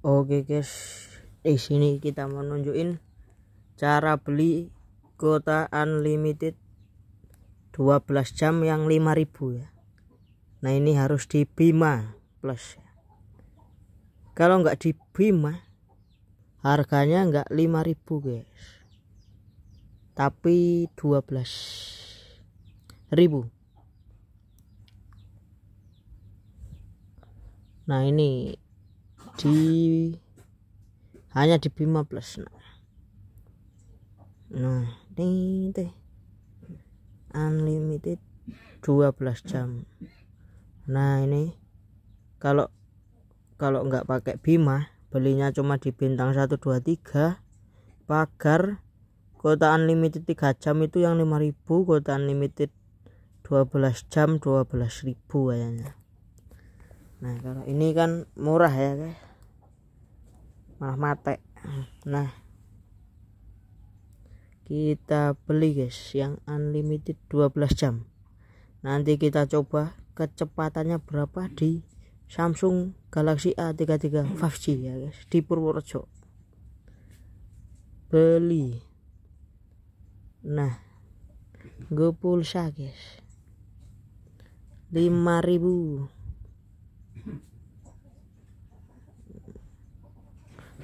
Oke guys, di sini kita mau nunjukin cara beli kuota unlimited 12 jam yang 5000 ya. Nah, ini harus di Bima Plus. Ya. Kalau nggak di Bima harganya nggak 5000 guys. Tapi 12 ribu. Nah, ini di hanya di Bima Plus nah, nah ini teh unlimited 12 jam nah ini kalau kalau nggak pakai Bima belinya cuma di bintang 123 pagar kuota unlimited 3 jam itu yang 5000 kuota unlimited 12 jam 12.000 kayaknya nah kalau ini kan murah ya guys malah mate nah kita beli guys yang unlimited 12 jam nanti kita coba kecepatannya berapa di Samsung Galaxy A33 5G ya guys di Purworejo beli nah gue pulsa guys 5000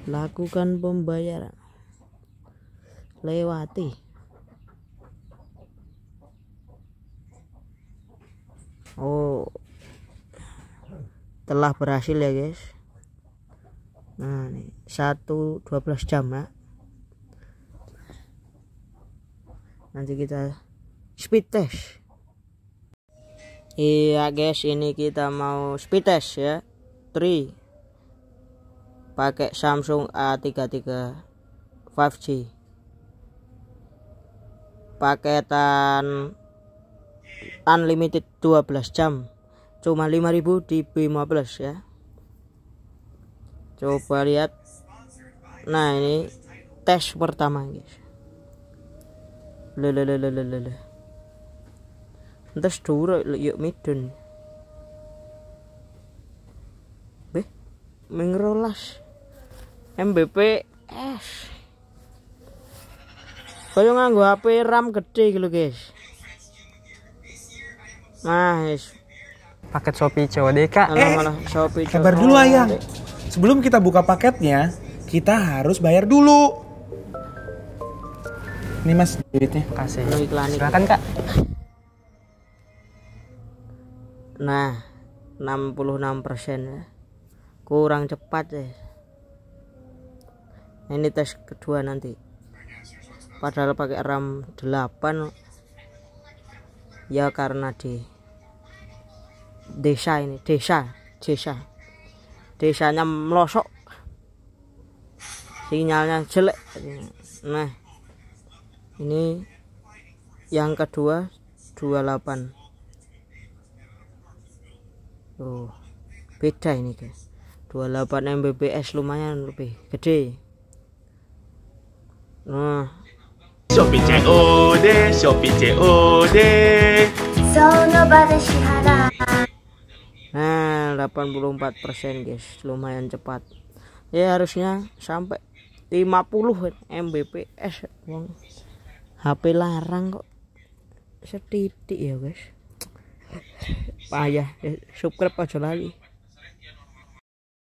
lakukan pembayaran lewati oh telah berhasil ya guys nah nih dua belas jam ya nanti kita speed test iya guys ini kita mau speed test ya 3 pakai Samsung A33 5G paketan unlimited 12 jam cuma 5000 di B15 ya coba lihat nah ini tes pertama guys lelelelelelele entes dulu yuk midun beh mengerolas MBP, MBPS kaya nganggo HP RAM gede gitu guys nah guys paket Shopee COD kak eh, Shopee kabar dulu ayang sebelum kita buka paketnya kita harus bayar dulu ini mas duitnya kasih nah, Silahkan kak nah 66% ya kurang cepat ya ini tes kedua nanti padahal pakai RAM 8 ya karena di desa ini desa desa desanya melosok sinyalnya jelek nah ini yang kedua 28 Oh, beda ini guys 28 Mbps lumayan lebih gede Ah. Shopee COD, Shopee COD. Sono eh, pada delapan Nah, 84 persen guys, lumayan cepat. Ya harusnya sampai 50 Mbps eh, wong. HP larang kok. Setitik ya guys. Payah, ya. subscribe aja lagi.